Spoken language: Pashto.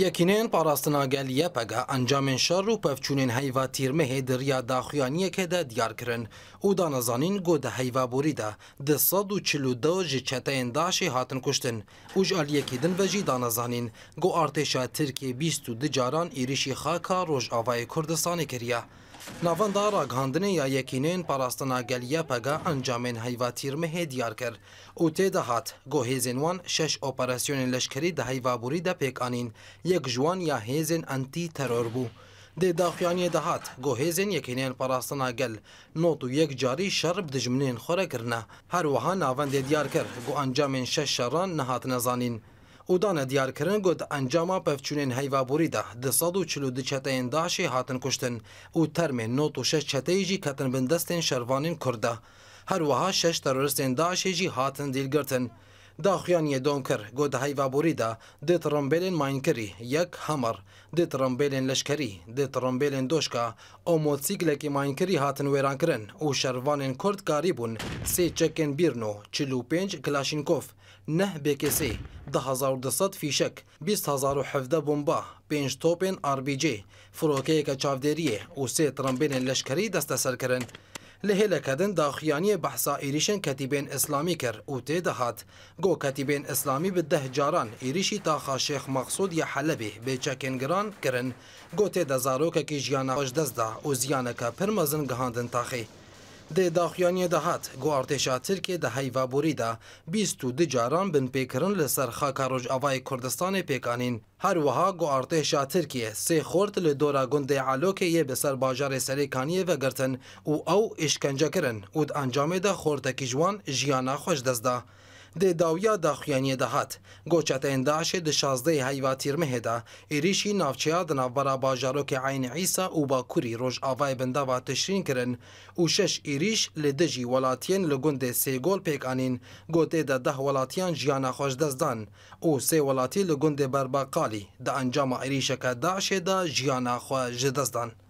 یەکینێن پاراستناگەلیە پەگە ئەنجامێن شەڕ و پەفچوونین هەیڤ تیرمەهێ دڕیا داخوانیەکێدا دیارکردن و دانەزانین گۆدە هەیڤابووریدا دە سەد و چلودە ji çeteyên daşê hatin kuştin û ji aliyekî din ve jî danezanîn got artêşa Tirkiye bîst û di caran êrişî xaka Rojavayê Kurdistanê kiriye. Navandara ګاندنې یا یقینین پاراستناګلیا پګه انجامین حیواتیرمه هدیار کر او ته ده هات ګوهیزن وان شش اپراسیون لشکری د حیوابوری د پېکانین یک جوان یا هیزن انتی ترور بو د داخیانی ده هات ګوهیزن یقینین پاراستناګل نو تو یک جاری شرب د جمنین خوره کرنه هر وها ناوند دیار کر ګو انجامین شش شران نهات نزانین او دانه دیارکردن گوت انجاما پفچونین هیوابوری ده د 142 چتین داعشی هاتن کشتن او ترمه 96 چتهی جی کتن بندستین شروانین کرده هر وها 6 تروریستین داعشی جی هاتن دیلگرتن داخیان دۆن کرد گۆدەهای ڤبووریدا دی ترمبێلێن ماینکری یەک هەمەر دی ترمبێلێن لەشکەری دی ترمبێلێن دۆشکە ئۆمۆسییکلێکی ماینکری هاتن وێرانکردن و شەروانên کورد کاری بوون سێ چەکێن بیرن و چلو پێنج کلاشینکۆف نه بێکسی 1970 فیشک 2017 بمبا پێنج تۆپێن RBG فرۆکەیەکە چاودێریە و سێ ترمبێنێن لەشکەری دەستە سەرکردن له هله کدن دا خیانی بحثا ایریشن کتیبین اسلامی کر او تی دهات گو کتیبین اسلامی به ده جاران ایریشی تاخا شیخ مقصود یا حلبی به چکنگران کرن گو تی دزاروک کی جیانا خوش دزده او زیانکا پرمزن گهاندن تاخی د داخیانی دهات گو ارتشا ترکی ده هیوا بوریدا 22 جاران بن پیکرن لسر خاکا روج اوای کردستان پیکانین هر وها گو ارتشا ترکیه سه خورد لدورا گند علوکه یه بسر باجار سری کانیه و گرتن او او اشکنجه کرن او د انجام ده خوردکی جوان جیانا خوش دسته د داویا د خویانی د هات ګوچته انداش د 16 هیوا تیرمه ده ایریشی نافچیا د نوبرا باجارو کې عین عیسی او باکوری روج اوای بندا و تشرین کرن او شش ایریش له دجی ولاتین له ګوند سه ګول پک انین ګوته د 10 ولاتیان جیانه خوش دزدان او سه ولاتی له ګوند بربقالی د انجام ایریشه کداشه د جیانه خوش دزدان